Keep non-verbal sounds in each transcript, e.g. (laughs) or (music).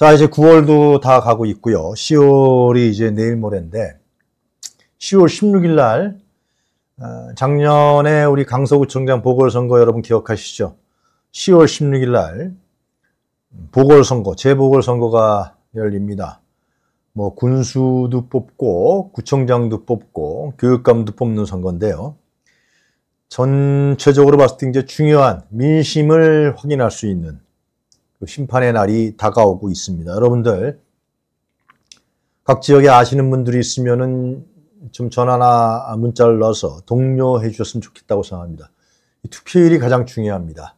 자, 이제 9월도 다 가고 있고요. 10월이 이제 내일 모레인데 10월 16일 날 어, 작년에 우리 강서구청장 보궐선거 여러분 기억하시죠? 10월 16일 날 보궐선거, 재보궐선거가 열립니다. 뭐 군수도 뽑고 구청장도 뽑고 교육감도 뽑는 선거인데요. 전체적으로 봤을 때 이제 중요한 민심을 확인할 수 있는 그 심판의 날이 다가오고 있습니다. 여러분들 각 지역에 아시는 분들이 있으면은 좀 전화나 아, 문자를 넣어서 독려해 주셨으면 좋겠다고 생각합니다. 투표율이 가장 중요합니다.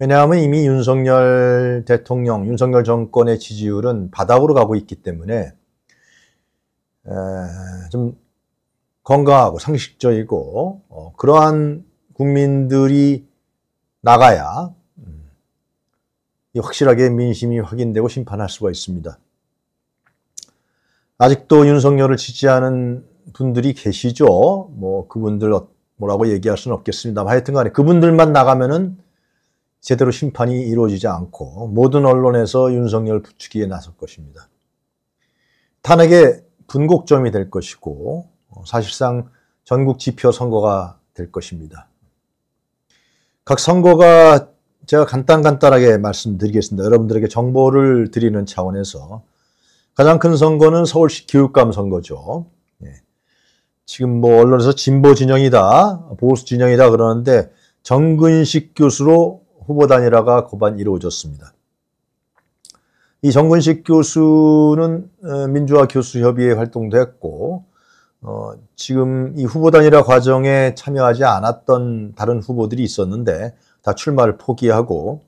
왜냐하면 이미 윤석열 대통령, 윤석열 정권의 지지율은 바닥으로 가고 있기 때문에 좀 건강하고 상식적이고 어, 그러한 국민들이 나가야 확실하게 민심이 확인되고 심판할 수가 있습니다. 아직도 윤석열을 지지하는 분들이 계시죠. 뭐 그분들 어, 뭐라고 얘기할 수는 없겠습니다. 하여튼 간에 그분들만 나가면은 제대로 심판이 이루어지지 않고 모든 언론에서 윤석열 부추기에 나설 것입니다. 탄핵의 분곡점이 될 것이고 어, 사실상 전국 지표 선거가 될 것입니다. 각 선거가 제가 간단간단하게 말씀드리겠습니다. 여러분들에게 정보를 드리는 차원에서 가장 큰 선거는 서울시 교육감 선거죠. 예. 지금 뭐 언론에서 진보 진영이다, 보수 진영이다 그러는데 정근식 교수로 후보 단일화가 고반 이루어졌습니다. 이 정근식 교수는 어, 민주화 교수협의회 활동도 했고 어, 지금 이 후보 단일화 과정에 참여하지 않았던 다른 후보들이 있었는데 다 출마를 포기하고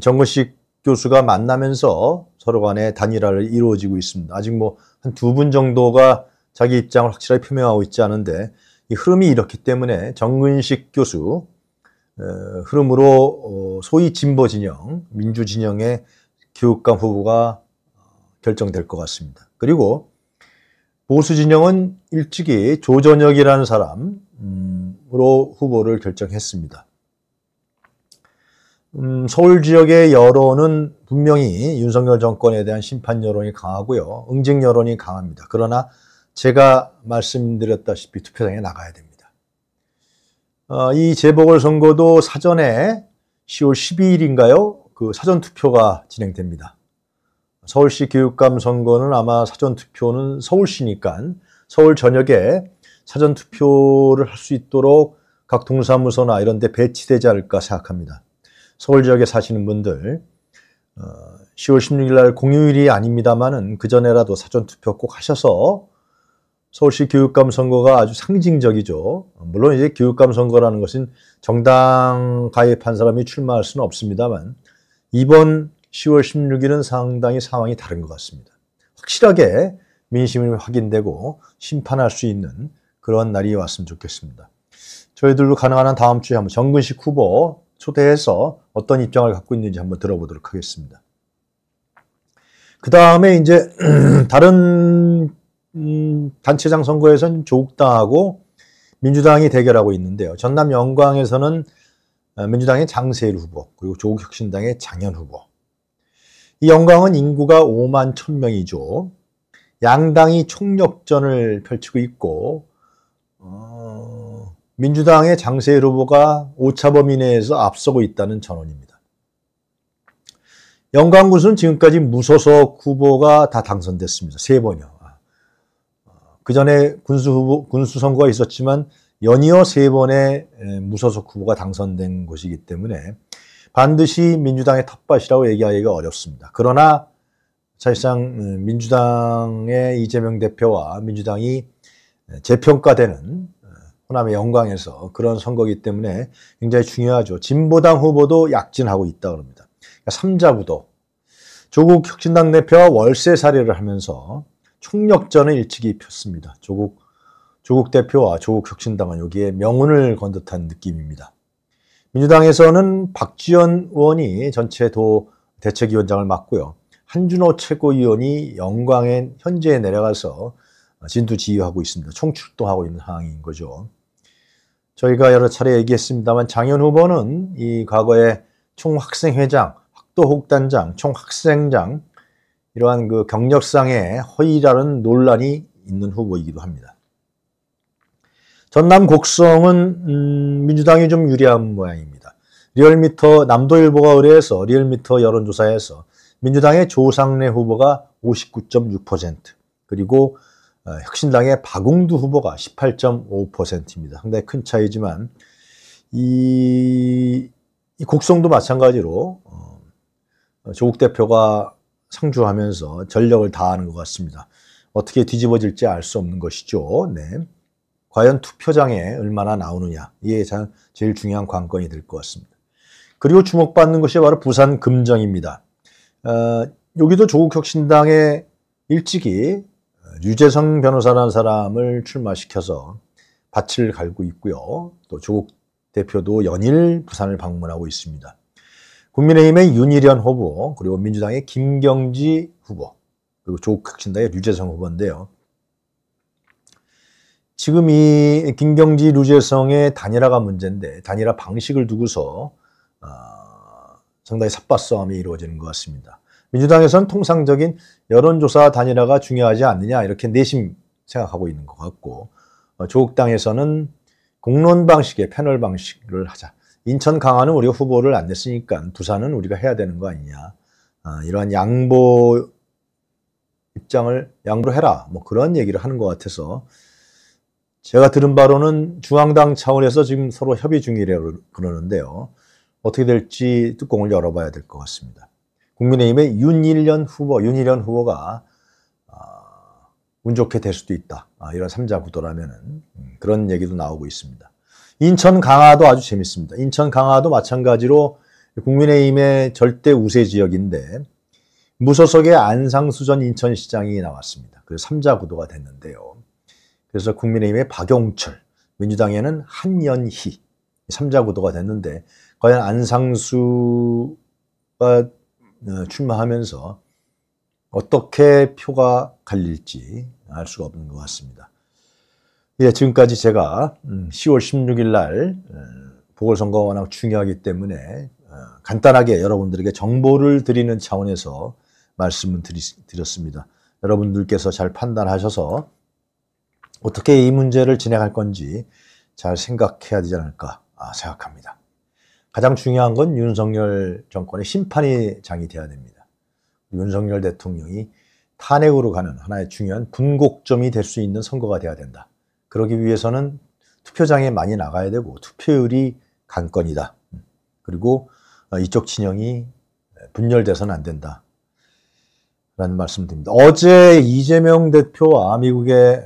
정근식 교수가 만나면서 서로 간의 단일화를 이루어지고 있습니다. 아직 뭐 한 두 분 정도가 자기 입장을 확실하게 표명하고 있지 않은데 이 흐름이 이렇기 때문에 정근식 교수 어, 흐름으로 어, 소위 진보 진영, 민주 진영의 교육감 후보가 어, 결정될 것 같습니다. 그리고 보수 진영은 일찍이 조전혁이라는 사람으로 후보를 결정했습니다. 음, 서울 지역의 여론은 분명히 윤석열 정권에 대한 심판 여론이 강하고요. 응징 여론이 강합니다. 그러나 제가 말씀드렸다시피 투표장에 나가야 됩니다. 어, 이 재보궐선거도 사전에 10월 12일인가요? 그 사전투표가 진행됩니다. 서울시 교육감 선거는 아마 사전투표는 서울시니까 서울 전역에 사전투표를 할 수 있도록 각 동사무소나 이런 데 배치되지 않을까 생각합니다. 서울 지역에 사시는 분들 10월 어, 16일 날 공휴일이 아닙니다만은 그 전에라도 사전 투표 꼭 하셔서 서울시 교육감 선거가 아주 상징적이죠. 물론 이제 교육감 선거라는 것은 정당 가입한 사람이 출마할 수는 없습니다만 이번 10월 16일은 상당히 상황이 다른 것 같습니다. 확실하게 민심이 확인되고 심판할 수 있는 그런 날이 왔으면 좋겠습니다. 저희들도 가능한 한 다음 주에 한번 정근식 후보 초대해서 어떤 입장을 갖고 있는지 한번 들어보도록 하겠습니다. 그 다음에 이제 (clears throat) 다른 음, 단체장 선거에서는 조국당하고 민주당이 대결하고 있는데요. 전남 영광에서는 어, 민주당의 장세일 후보 그리고 조국혁신당의 장현 후보. 이 영광은 인구가 5만 1천 명이죠. 양당이 총력전을 펼치고 있고 어, 민주당의 장세일 후보가 오차범위 내에서 앞서고 있다는 전언입니다. 영광군수는 지금까지 무소속 후보가 다 당선됐습니다. 세 번이요. 아, 그 전에 군수 후보, 군수 선거가 있었지만 연이어 세 번의 무소속 후보가 당선된 것이기 때문에 반드시 민주당의 텃밭이라고 얘기하기가 어렵습니다. 그러나 사실상 음, 민주당의 이재명 대표와 민주당이 재평가되는 호남의 영광에서 그런 선거기 때문에 굉장히 중요하죠. 진보당 후보도 약진하고 있다고 합니다. 그 그러니까 3자부도 조국 혁신당 대표와 월세 사례를 하면서 총력전을 일찍이 폈습니다. 조국 조국 대표와 조국 혁신당은 여기에 명운을 건 듯한 느낌입니다. 민주당에서는 박지원 의원이 전체 도 대책위원장을 맡고요. 한준호 최고위원이 영광에 현재에 내려가서 아, 진두지휘하고 있습니다. 총출동하고 있는 상황인 거죠. 저희가 여러 차례 얘기했습니다만 장현 후보는 이 과거에 총학생회장, 학도혹단장, 총학생장 이러한 그 경력상의 허위라는 논란이 있는 후보이기도 합니다. 전남 곡성은 음, 민주당이 좀 유리한 모양입니다. 리얼미터 남도일보가 의뢰해서 리얼미터 여론조사에서 민주당의 조상래 후보가 59.6% 그리고 어, 혁신당의 박웅두 후보가 18.5%입니다. 상당히 큰 차이지만 이, 이 곡성도 마찬가지로 어, 조국 대표가 상주하면서 전력을 다하는 것 같습니다. 어떻게 뒤집어질지 알 수 없는 것이죠. 네. 과연 투표장에 얼마나 나오느냐 이게 제일 중요한 관건이 될 것 같습니다. 그리고 주목받는 것이 바로 부산 금정입니다. 어, 여기도 조국 혁신당의 일찍이 유재성 변호사라는 사람을 출마시켜서 밭을 갈고 있고요. 또 조국 대표도 연일 부산을 방문하고 있습니다. 국민의힘의 윤일현 후보, 그리고 민주당의 김경지 후보, 그리고 조국 혁신당의 류재성 후보인데요. 지금 이 김경지, 류재성의 단일화가 문제인데 단일화 방식을 두고서 어, 상당히 삿바싸움이 이루어지는 것 같습니다. 민주당에서는 통상적인 여론조사 단일화가 중요하지 않느냐 이렇게 내심 생각하고 있는 것 같고 어, 조국당에서는 공론 방식의 패널 방식을 하자. 인천 강화는 우리가 후보를 안 냈으니까 부산은 우리가 해야 되는 거 아니냐. 아, 이러한 양보 입장을 양보 해라. 뭐 그런 얘기를 하는 것 같아서 제가 들은 바로는 중앙당 차원에서 지금 서로 협의 중이라고 그러는데요. 어떻게 될지 뚜껑을 열어봐야 될 것 같습니다. 국민의힘의 윤일련 후보, 윤일련 후보가 아, 운 좋게 될 수도 있다. 아, 이런 3자 구도라면은 음, 그런 얘기도 나오고 있습니다. 인천 강화도 아주 재밌습니다. 인천 강화도 마찬가지로 국민의힘의 절대 우세 지역인데 무소속의 안상수 전 인천시장이 나왔습니다. 그래서 3자 구도가 됐는데요. 그래서 국민의힘의 박용철, 민주당에는 한연희 3자 구도가 됐는데 과연 안상수가 어, 출마하면서 어떻게 표가 갈릴지 알 수가 없는 것 같습니다. 예, 지금까지 제가 10월 음, 16일 날보궐선거 어, 워낙 중요하기 때문에 어, 간단하게 여러분들에게 정보를 드리는 차원에서 말씀을 드렸습니다. 여러분들께서 잘 판단하셔서 어떻게 이 문제를 진행할 건지 잘 생각해야 되지 않을까 아, 생각합니다. 가장 중요한 건 윤석열 정권의 심판이 장이 돼야 됩니다. 윤석열 대통령이 탄핵으로 가는 하나의 중요한 분곡점이 될 수 있는 선거가 돼야 된다. 그러기 위해서는 투표장에 많이 나가야 되고 투표율이 관건이다. 그리고 어, 이쪽 진영이 분열돼서는 안 된다. 라는 말씀드립니다. 어제 이재명 대표와 미국의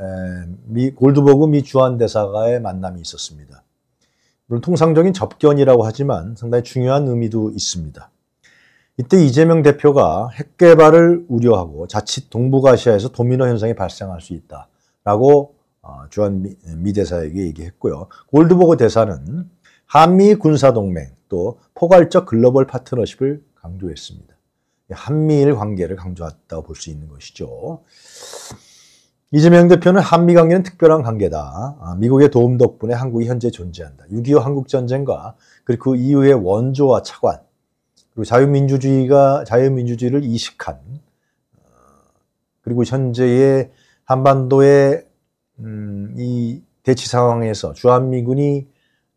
골드버그 미 주한 대사가의 만남이 있었습니다. 물론 통상적인 접견이라고 하지만 상당히 중요한 의미도 있습니다. 이때 이재명 대표가 핵개발을 우려하고 자칫 동북아시아에서 도미노 현상이 발생할 수 있다라고 어, 주한 미 대사에게 얘기했고요. 골드버그 대사는 한미 군사동맹 또 포괄적 글로벌 파트너십을 강조했습니다. 한미일 관계를 강조했다고 볼 수 있는 것이죠. 이재명 대표는 한미 관계는 특별한 관계다. 아, 미국의 도움 덕분에 한국이 현재 존재한다. 6.25 한국전쟁과 그리고 그 이후의 원조와 차관 그리고 자유민주주의가 자유민주주의를 이식한 어, 그리고 현재의 한반도의 음, 이 대치 상황에서 주한미군이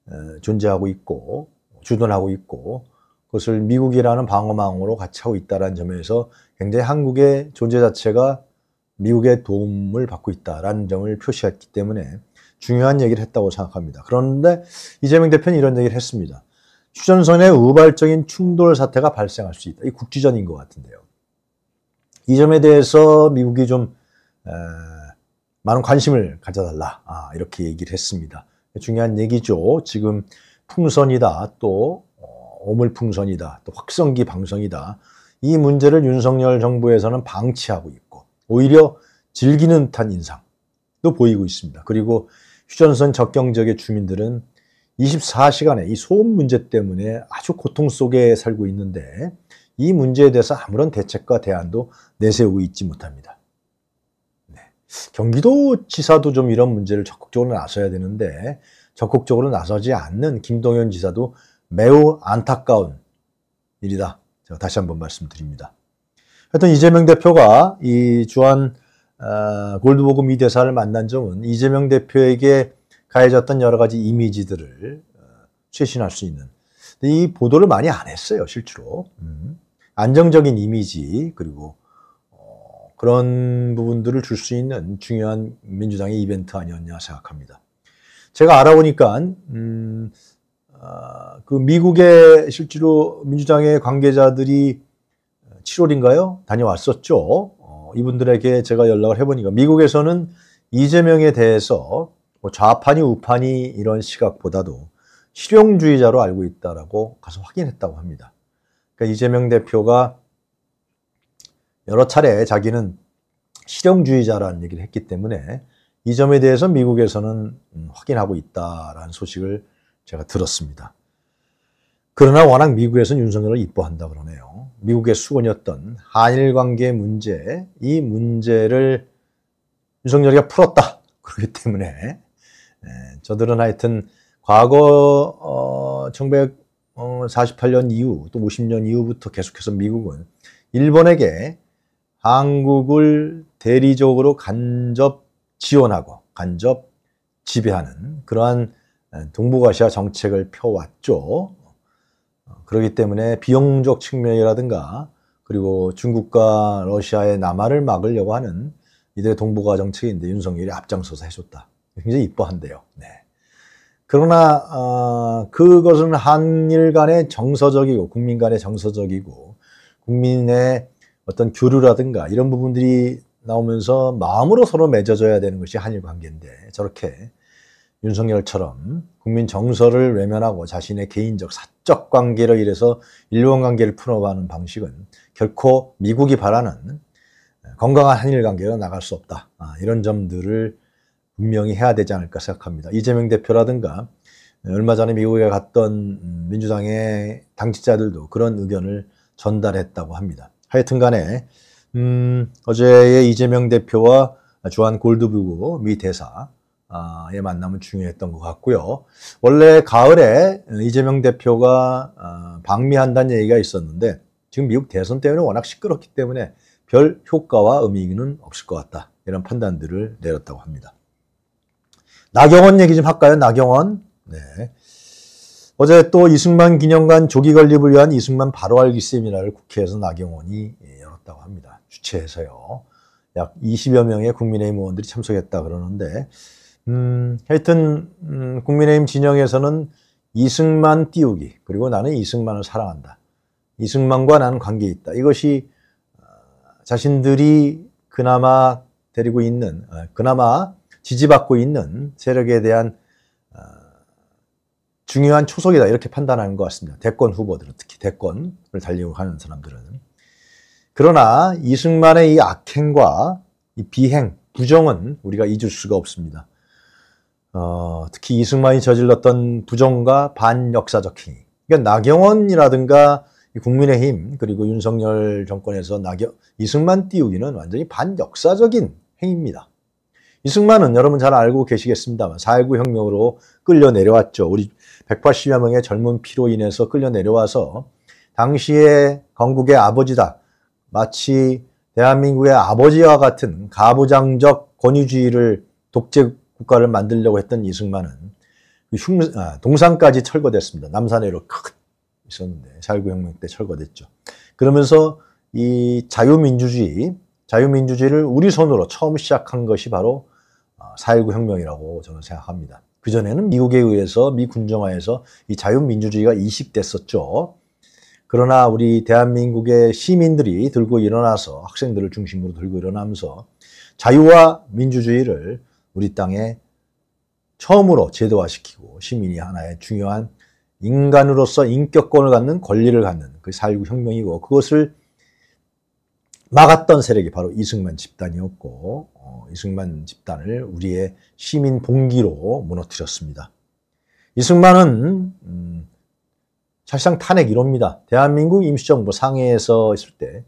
어, 존재하고 있고 주둔하고 있고 그것을 미국이라는 방어망으로 같이 하고 있다는 점에서 굉장히 한국의 존재 자체가 미국의 도움을 받고 있다라는 점을 표시했기 때문에 중요한 얘기를 했다고 생각합니다. 그런데 이재명 대표는 이런 얘기를 했습니다. 휴전선의 우발적인 충돌 사태가 발생할 수 있다. 이 국지전인 것 같은데요. 이 점에 대해서 미국이 좀 에, 많은 관심을 가져달라 아, 이렇게 얘기를 했습니다. 중요한 얘기죠. 지금 풍선이다 또 어, 오물풍선이다 또 확성기 방송이다 이 문제를 윤석열 정부에서는 방치하고 있고 오히려 즐기는 듯한 인상도 보이고 있습니다. 그리고 휴전선 접경 지역의 주민들은 24시간에 이 소음 문제 때문에 아주 고통 속에 살고 있는데 이 문제에 대해서 아무런 대책과 대안도 내세우고 있지 못합니다. 네. 경기도 지사도 좀 이런 문제를 적극적으로 나서야 되는데 적극적으로 나서지 않는 김동현 지사도 매우 안타까운 일이다. 제가 다시 한번 말씀드립니다. 하여튼 이재명 대표가 이 주한 어, 골드보그미 대사를 만난 점은 이재명 대표에게 가해졌던 여러 가지 이미지들을 최신할 어, 수 있는 이 보도를 많이 안 했어요 실제로 음. 안정적인 이미지 그리고 어, 그런 부분들을 줄 수 있는 중요한 민주당의 이벤트 아니었냐 생각합니다. 제가 알아보니까 음, 어, 그 미국의 실제로 민주당의 관계자들이 7월인가요? 다녀왔었죠. 어, 이분들에게 제가 연락을 해보니까 미국에서는 이재명에 대해서 뭐 좌파니 우파니 이런 시각보다도 실용주의자로 알고 있다라고 가서 확인했다고 합니다. 그러니까 이재명 대표가 여러 차례 자기는 실용주의자라는 얘기를 했기 때문에 이 점에 대해서 미국에서는 음, 확인하고 있다라는 소식을 제가 들었습니다. 그러나 워낙 미국에서는 윤석열을 이뻐한다 그러네요. 미국의 수원이었던 한일 관계 문제, 이 문제를 윤석열이가 풀었다. (laughs) 그렇기 때문에 예, 저들은 하여튼 과거 어, 1948년 어, 이후 또 50년 이후부터 계속해서 미국은 일본에게 한국을 대리적으로 간접 지원하고 간접 지배하는 그러한 예, 동북아시아 정책을 펴왔죠. 그렇기 때문에 비용적 측면이라든가 그리고 중국과 러시아의 남하를 막으려고 하는 이들의 동북아 정책인데 윤석열이 앞장서서 해줬다. 굉장히 이뻐한대요. 네. 그러나 어, 그것은 한일 간의 정서적이고 국민 간의 정서적이고 국민의 어떤 교류라든가 이런 부분들이 나오면서 마음으로 서로 맺어져야 되는 것이 한일 관계인데 저렇게 윤석열처럼 국민 정서를 외면하고 자신의 개인적 사적 관계로 인해서 일본 관계를 풀어가는 방식은 결코 미국이 바라는 건강한 한일 관계로 나갈 수 없다. 아, 이런 점들을 분명히 해야 되지 않을까 생각합니다. 이재명 대표라든가 얼마 전에 미국에 갔던 음, 민주당의 당직자들도 그런 의견을 전달했다고 합니다. 하여튼 간에 음, 어제의 이재명 대표와 주한 골드부그미 대사 아의 예, 만남은 중요했던 것 같고요. 원래 가을에 이재명 대표가 아, 방미한다는 얘기가 있었는데 지금 미국 대선 때문에 워낙 시끄럽기 때문에 별 효과와 의미는 없을 것 같다. 이런 판단들을 내렸다고 합니다. 나경원 얘기 좀 할까요? 나경원. 네. 어제 또 이승만 기념관 조기 건립을 위한 이승만 바로 알기 세미나를 국회에서 나경원이 예, 열었다고 합니다. 주최해서요. 약 20여 명의 국민의힘 의원들이 참석했다 그러는데 음, 하여튼 음, 국민의힘 진영에서는 이승만 띄우기 그리고 나는 이승만을 사랑한다. 이승만과 나는 관계 있다. 이것이 어, 자신들이 그나마 데리고 있는 어, 그나마 지지받고 있는 세력에 대한 어, 중요한 초석이다 이렇게 판단하는 것 같습니다. 대권 후보들은 특히 대권을 달리고 가는 사람들은 그러나 이승만의 이 악행과 이 비행 부정은 우리가 잊을 수가 없습니다. 어, 특히 이승만이 저질렀던 부정과 반역사적 행위. 그러니까 나경원이라든가 국민의힘 그리고 윤석열 정권에서 나경 이승만 띄우기는 완전히 반역사적인 행위입니다. 이승만은 여러분 잘 알고 계시겠습니다만 4.19 혁명으로 끌려 내려왔죠. 우리 180여 명의 젊은 피로 인해서 끌려 내려와서 당시에 건국의 아버지다. 마치 대한민국의 아버지와 같은 가부장적 권위주의를 독재 국가를 만들려고 했던 이승만은 그 흉, 아, 동산까지 철거됐습니다. 남산에로 크 있었는데 자유혁명 때 철거됐죠. 그러면서 이 자유민주주의, 자유민주주의를 우리 손으로 처음 시작한 것이 바로 4.19 아, 혁명이라고 저는 생각합니다. 그전에는 미국에 의해서 미 군정화에서 이 자유민주주의가 이식됐었죠. 그러나 우리 대한민국의 시민들이 들고 일어나서 학생들을 중심으로 들고 일어나면서 자유와 민주주의를 우리 땅에 처음으로 제도화시키고 시민이 하나의 중요한 인간으로서 인격권을 갖는 권리를 갖는 그4.19 혁명이고 그것을 막았던 세력이 바로 이승만 집단이었고 어, 이승만 집단을 우리의 시민 봉기로 무너뜨렸습니다. 이승만은 음, 사실상 탄핵 이호입니다 대한민국 임시정부 상해에서 있을 때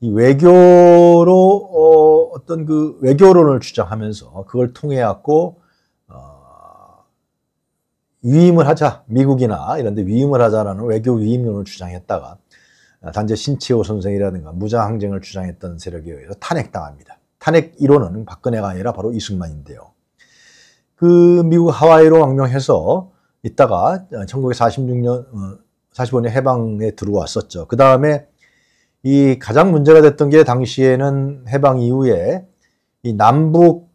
이 외교로 어, 어떤 그 외교론을 주장하면서 그걸 통해 갖고 어, 위임을 하자 미국이나 이런데 위임을 하자라는 외교 위임론을 주장했다가 어, 단재 신채호 선생이라든가 무장항쟁을 주장했던 세력에 의해서 탄핵당합니다. 탄핵 1호는 박근혜가 아니라 바로 이승만인데요. 그 미국 하와이로 망명해서 있다가 1946년 45년 어, 해방에 들어왔었죠. 그 다음에 이 가장 문제가 됐던 게 당시에는 해방 이후에 이 남북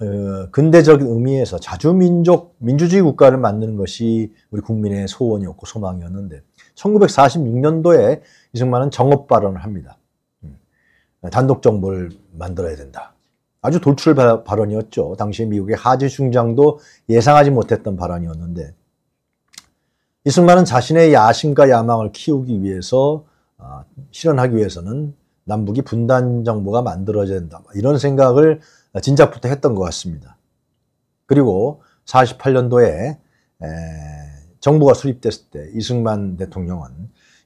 어, 근대적 인 의미에서 자주민족 민주주의 국가를 만드는 것이 우리 국민의 소원이었고 소망이었는데 1946년도에 이승만은 정업 발언을 합니다. 음, 단독 정부를 만들어야 된다. 아주 돌출 발언이었죠. 당시 미국의 하지 중장도 예상하지 못했던 발언이었는데 이승만은 자신의 야심과 야망을 키우기 위해서 아, 실현하기 위해서는 남북이 분단 정부가 만들어져야 된다. 이런 생각을 진작부터 했던 것 같습니다. 그리고 48년도에 정부가 수립됐을 때 이승만 대통령은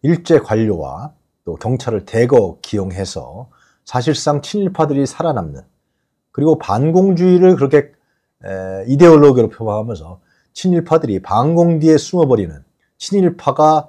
일제 관료와 또 경찰을 대거 기용해서 사실상 친일파들이 살아남는 그리고 반공주의를 그렇게 이데올로기로 표방하면서 친일파들이 반공 뒤에 숨어버리는 친일파가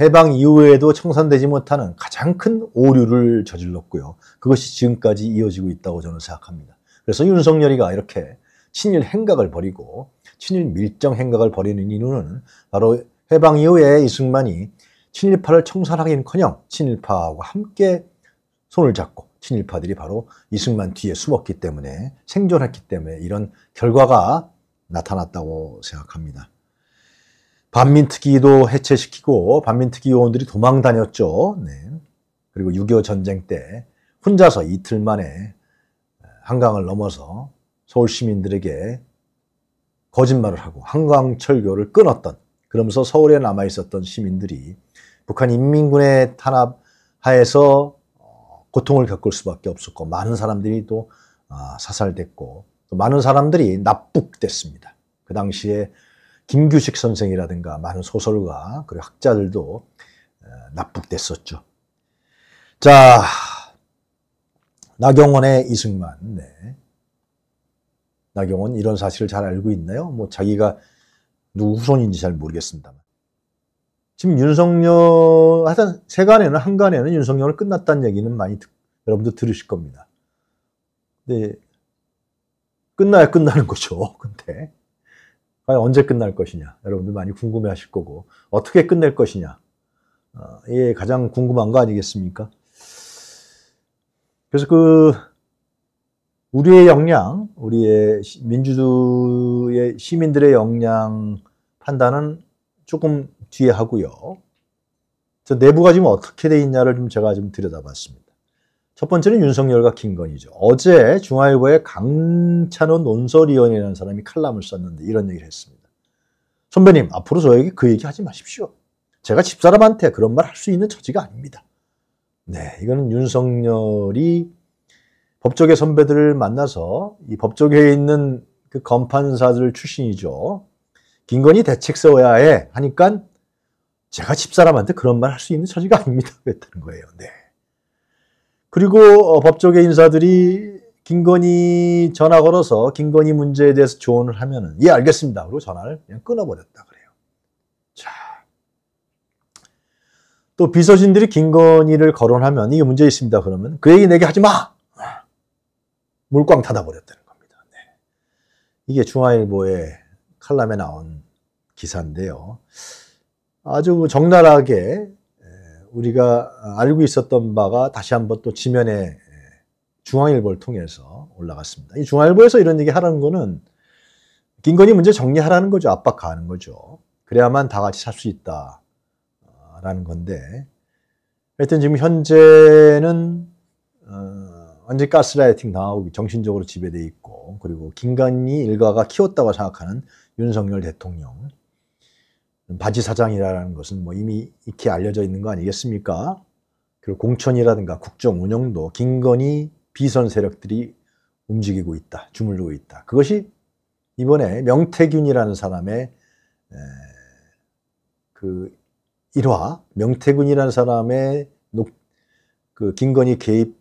해방 이후에도 청산되지 못하는 가장 큰 오류를 저질렀고요. 그것이 지금까지 이어지고 있다고 저는 생각합니다. 그래서 윤석열이가 이렇게 친일 행각을 벌이고 친일 밀정 행각을 벌이는 이유는 바로 해방 이후에 이승만이 친일파를 청산하기는커녕 친일파하고 함께 손을 잡고 친일파들이 바로 이승만 뒤에 숨었기 때문에 생존했기 때문에 이런 결과가 나타났다고 생각합니다. 반민특위도 해체시키고 반민특위 요원들이 도망 다녔죠. 네. 그리고 6.25 전쟁 때 혼자서 이틀 만에 한강을 넘어서 서울 시민들에게 거짓말을 하고 한강 철교를 끊었던 그러면서 서울에 남아 있었던 시민들이 북한 인민군의 탄압 하에서 어, 고통을 겪을 수밖에 없었고 많은 사람들이 또 아, 사살됐고 또 많은 사람들이 납북됐습니다. 그 당시에 김규식 선생이라든가 많은 소설가 그리고 학자들도 납북됐었죠. 자, 나경원의 이승만. 네. 나경원 이런 사실을 잘 알고 있나요? 뭐 자기가 누구 후손인지 잘 모르겠습니다만. 지금 윤석열, 하여튼 세간에는, 한간에는 윤석열을 끝났다는 얘기는 많이 여러분도 들으실 겁니다. 근데 끝나야 끝나는 거죠. 근데 과연 언제 끝날 것이냐 여러분들 많이 궁금해하실 거고 어떻게 끝낼 것이냐 어, 예, 가장 궁금한 거 아니겠습니까? 그래서 그 우리의 역량, 우리의 민주주의 시민들의 역량 판단은 조금 뒤에 하고요. 저 내부가 지금 어떻게 돼 있냐를 좀 제가 좀 들여다봤습니다. 첫 번째는 윤석열과 김건희죠. 어제 중앙일보의 강찬호 논설위원이라는 사람이 칼럼을 썼는데 이런 얘기를 했습니다. 선배님, 앞으로 저에게 그 얘기 하지 마십시오. 제가 집사람한테 그런 말 할 수 있는 처지가 아닙니다. 네, 이거는 윤석열이 법조계 선배들을 만나서 이 법조계에 있는 그검판사들 출신이죠. 김건희 대책 세워야 해 하니까 제가 집사람한테 그런 말 할 수 있는 처지가 아닙니다. 그랬다는 거예요. 네. 그리고 어, 법조계 인사들이 김건희 전화 걸어서 김건희 문제에 대해서 조언을 하면은 예 알겠습니다. 그리고 전화를 그냥 끊어버렸다 그래요. 자, 또 비서진들이 김건희를 거론하면 이게 문제 있습니다. 그러면 그 얘기 내게 하지 마. 물광 닫아버렸다는 겁니다. 네. 이게 중화일보의 칼럼에 나온 기사인데요. 아주 적나라하게 우리가 알고 있었던 바가 다시 한번 또 지면에 중앙일보를 통해서 올라갔습니다. 이 중앙일보에서 이런 얘기 하라는 거는 김건희 문제 정리하라는 거죠. 압박하는 거죠. 그래야만 다 같이 살 수 있다라는 건데 하여튼 지금 현재는 어, 완전 가스라이팅 당하고 정신적으로 지배돼 있고 그리고 김건희 일가가 키웠다고 생각하는 윤석열 대통령 바지 사장이라는 것은 뭐 이미 익히 알려져 있는 거 아니겠습니까? 그리고 공천이라든가 국정 운영도 김건희 비선 세력들이 움직이고 있다, 주물르고 있다. 그것이 이번에 명태균이라는 사람의 그 일화, 명태균이라는 사람의 녹, 그 김건희 개입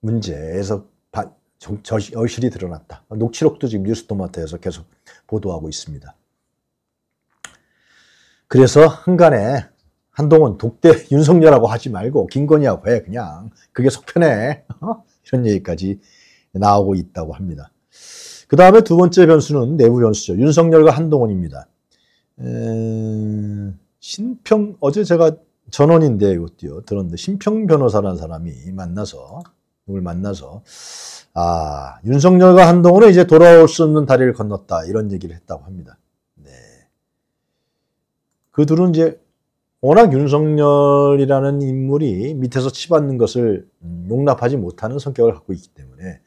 문제에서 바, 저, 저, 여실히 드러났다. 녹취록도 지금 뉴스토마토에서 계속 보도하고 있습니다. 그래서 한간에 한동훈 독대 윤석열하고 하지 말고 김건희하고 해 그냥 그게 속편해 어? 이런 얘기까지 나오고 있다고 합니다. 그 다음에 두 번째 변수는 내부 변수죠. 윤석열과 한동훈입니다. 에... 신평 어제 제가 전원인데 이것도요 들었는데 신평 변호사라는 사람이 만나서 누굴 만나서 아 윤석열과 한동훈은 이제 돌아올 수 없는 다리를 건넜다 이런 얘기를 했다고 합니다. 그 둘은 이제 워낙 윤석열이라는 인물이 밑에서 치받는 것을 용납하지 못하는 성격을 갖고 있기 때문에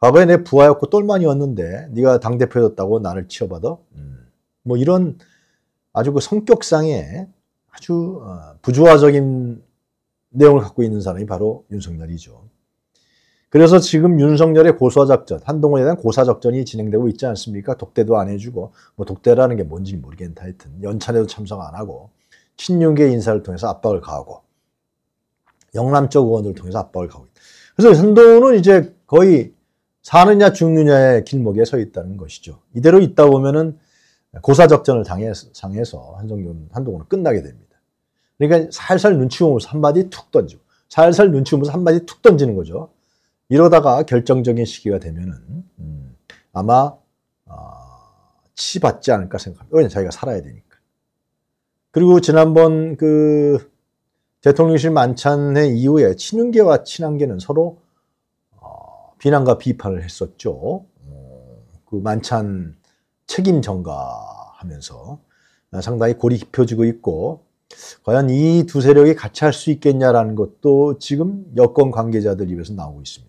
과거에 내 부하였고 똘만이었는데 네가 당대표였다고 나를 치어받아? 음. 뭐 이런 아주 그 성격상의 아주 어, 부조화적인 내용을 갖고 있는 사람이 바로 윤석열이죠. 그래서 지금 윤석열의 고소작전, 한동훈에 대한 고사작전이 진행되고 있지 않습니까? 독대도 안 해주고, 뭐 독대라는 게 뭔지 모르겠는데 하여튼 연찬에도 참석 안 하고, 친윤계 인사를 통해서 압박을 가하고, 영남 쪽 의원들을 통해서 압박을 가고 있다. 그래서 한동훈은 이제 거의 사느냐 죽느냐의 길목에 서 있다는 것이죠. 이대로 있다 보면은 고사작전을 당해서, 당해서 한정균, 한동훈은 끝나게 됩니다. 그러니까 살살 눈치 보면서 한마디 툭 던지고, 살살 눈치 보면서 한마디 툭 던지는 거죠. 이러다가 결정적인 시기가 되면은 음, 아마 어, 치받지 않을까 생각합니다. 왜냐 자기가 살아야 되니까. 그리고 지난번 그 대통령실 만찬회 이후에 친윤계와 친한계는 서로 어, 비난과 비판을 했었죠. 어, 그 만찬 책임 전가하면서 아, 상당히 골이 깊어지고 있고 과연 이 두 세력이 같이 할 수 있겠냐라는 것도 지금 여권 관계자들 입에서 나오고 있습니다.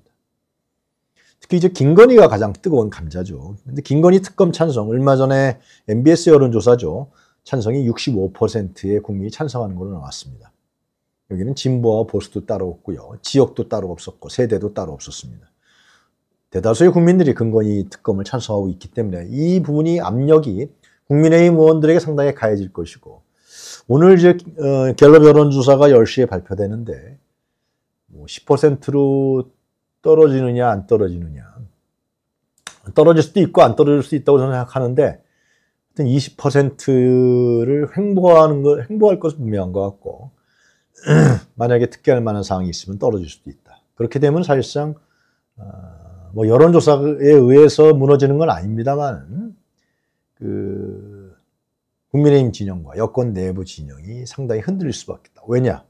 특히 이제 김건희가 가장 뜨거운 감자죠. 근데 김건희 특검 찬성 얼마 전에 MBS 여론조사죠. 찬성이 65%의 국민이 찬성하는 걸로 나왔습니다. 여기는 진보와 보수도 따로 없고요. 지역도 따로 없었고 세대도 따로 없었습니다. 대다수의 국민들이 근건이 특검을 찬성하고 있기 때문에 이 부분이 압력이 국민의힘 의원들에게 상당히 가해질 것이고 오늘 이제 어, 갤럽 여론조사가 10시에 발표되는데 10%로 뭐 떨어지느냐 안 떨어지느냐 떨어질 수도 있고 안 떨어질 수도 있다고 저는 생각하는데 하여튼 20%를 횡보하는 걸 횡보할 것은 분명한 것 같고 (clears throat) 만약에 특기할 만한 상황이 있으면 떨어질 수도 있다. 그렇게 되면 사실상 어, 뭐 여론조사에 의해서 무너지는 건 아닙니다만 그 국민의힘 진영과 여권 내부 진영이 상당히 흔들릴 수밖에 없다. 왜냐?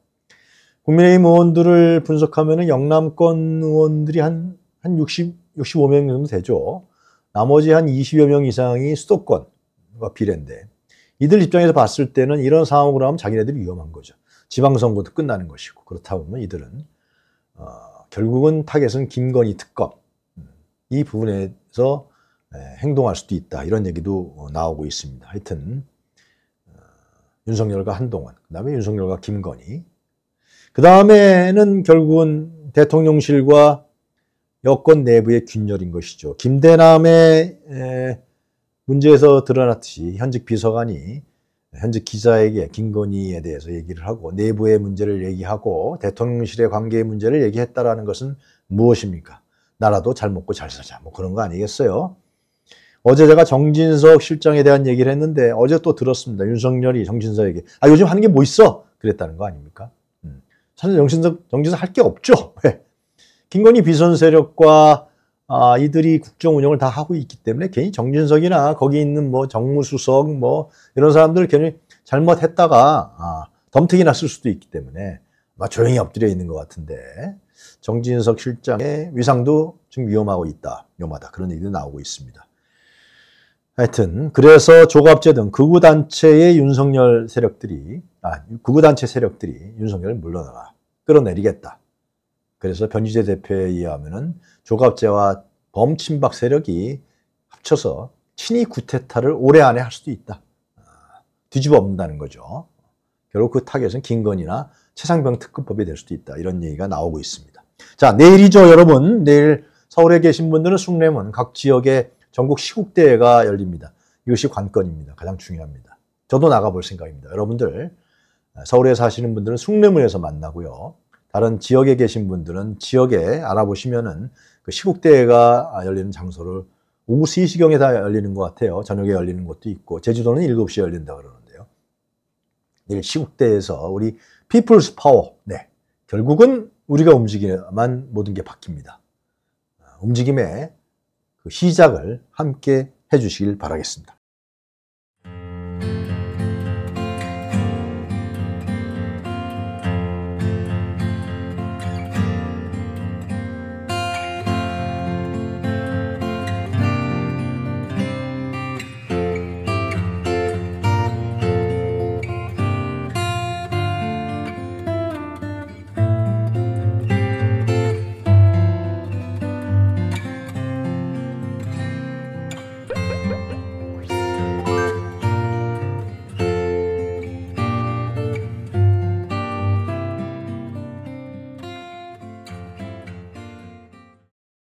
국민의힘 의원들을 분석하면 영남권 의원들이 한, 한 60, 65명 정도 되죠. 나머지 한 20여 명 이상이 수도권과 비례인데 이들 입장에서 봤을 때는 이런 상황으로 하면 자기네들이 위험한 거죠. 지방선거도 끝나는 것이고 그렇다 보면 이들은 어, 결국은 타겟은 김건희 특검 음, 이 부분에서 에, 네, 행동할 수도 있다 이런 얘기도 어, 나오고 있습니다. 하여튼 어, 윤석열과 한동안 그다음에 윤석열과 김건희 그 다음에는 결국은 대통령실과 여권 내부의 균열인 것이죠. 김대남의 문제에서 드러났듯이 현직 비서관이 현직 기자에게 김건희에 대해서 얘기를 하고 내부의 문제를 얘기하고 대통령실의 관계의 문제를 얘기했다라는 것은 무엇입니까? 나라도 잘 먹고 잘 살자 뭐 그런 거 아니겠어요? 어제 제가 정진석 실장에 대한 얘기를 했는데 어제 또 들었습니다. 윤석열이 정진석에게 아 요즘 하는 게 뭐 있어? 그랬다는 거 아닙니까? 사실 정신적 정치적 할게 없죠. 왜? (laughs) 예. 김건희 비선 세력과 아, 이들이 국정 운영을 다 하고 있기 때문에 괜히 정진석이나 거기 있는 뭐 정무수석 뭐 이런 사람들 괜히 잘못했다가 아, 덤택이 나쓸 수도 있기 때문에 막 조용히 엎드려 있는 것 같은데 정진석 실장의 위상도 지금 위험하고 있다. 위험하다. 그런 얘기도 나오고 있습니다. 하여튼 그래서 조갑제 등 극우단체의 윤석열 세력들이 아 극우단체 세력들이 윤석열을 물러나라 끌어내리겠다. 그래서 변희재 대표에 의하면은 조갑제와 범친박 세력이 합쳐서 친이 구태타를 올해 안에 할 수도 있다. 아, 뒤집어 엎는다는 거죠. 결국 그 타겟은 김건이나 최상병 특급법이 될 수도 있다. 이런 얘기가 나오고 있습니다. 자, 내일이죠, 여러분. 내일 서울에 계신 분들은 숭례문 각 지역에 전국 시국대회가 열립니다. 이것이 관건입니다. 가장 중요합니다. 저도 나가볼 생각입니다. 여러분들 아, 서울에 사시는 분들은 숭례문에서 만나고요. 다른 지역에 계신 분들은 지역에 알아보시면은 그 시국대회가 열리는 장소를 오후 3시경에 다 열리는 것 같아요. 저녁에 열리는 것도 있고 제주도는 7시에 열린다 그러는데요. 내일 시국대에서 회 우리 피플스 파워 네 결국은 우리가 움직여야만 모든 게 바뀝니다. 아, 움직임에 그 시작을 함께 해주시길 바라겠습니다.